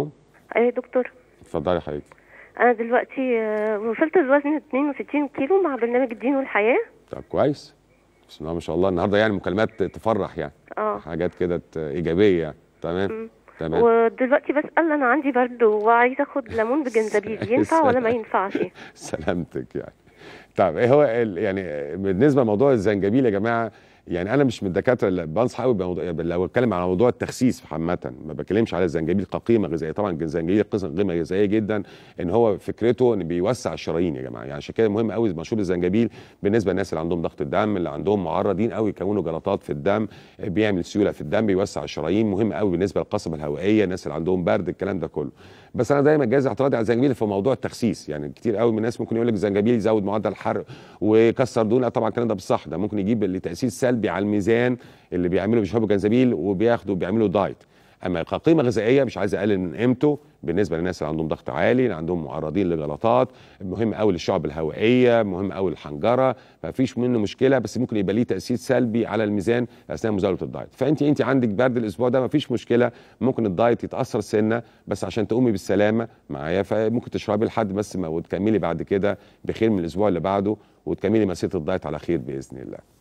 ايوه يا دكتور اتفضلي حضرتك انا دلوقتي آه، وصلت لوزن 62 كيلو مع برنامج الدين والحياه طب كويس بسم الله ما شاء الله النهارده يعني مكالمات تفرح يعني اه حاجات كده ايجابيه تمام تمام ودلوقتي بسال انا عندي برد وعايزه اخد ليمون بجنزبيل ينفع ولا ما ينفعش سلامتك يعني طب ايه هو يعني بالنسبه لموضوع الزنجبيل يا جماعه يعني انا مش من الدكاتره اللي بنصح قوي يعني لو بتكلم على موضوع التخسيس عامه ما بتكلمش على الزنجبيل كقيمه غذائيه طبعا الزنجبيل قيمه غذائيه جدا ان هو فكرته ان بيوسع الشرايين يا جماعه يعني عشان كده مهم قوي مشروب الزنجبيل بالنسبه للناس اللي عندهم ضغط الدم اللي عندهم معرضين قوي يكونوا جلطات في الدم بيعمل سيوله في الدم بيوسع الشرايين مهم قوي بالنسبه للقصبه الهوائيه الناس اللي عندهم برد الكلام ده كله بس انا دايما جايز اعتراضي على الزنجبيل في موضوع التخسيس يعني كتير قوي من الناس ممكن يقول لك الزنجبيل يزود معدل الحرق ويكسر دهون طبعا الكلام ده مش ده ممكن يجيب لتاسيس سلبي سلبي على الميزان اللي بيعملوا بيشربوا جنزبيل وبياخدوا بيعملوا دايت اما كقيمه غذائيه مش عايز اقلل من قيمته بالنسبه للناس اللي عندهم ضغط عالي اللي عندهم معرضين لجلطات مهم قوي للشعب الهوائيه مهم قوي للحنجره ما فيش منه مشكله بس ممكن يبقى ليه تاثير سلبي على الميزان اثناء مزاوله الدايت فانت انت عندك برد الاسبوع ده ما فيش مشكله ممكن الدايت يتاثر سنه بس عشان تقومي بالسلامه معايا فممكن تشربي لحد بس ما وتكملي بعد كده بخير من الاسبوع اللي بعده وتكملي مسيره الدايت على خير باذن الله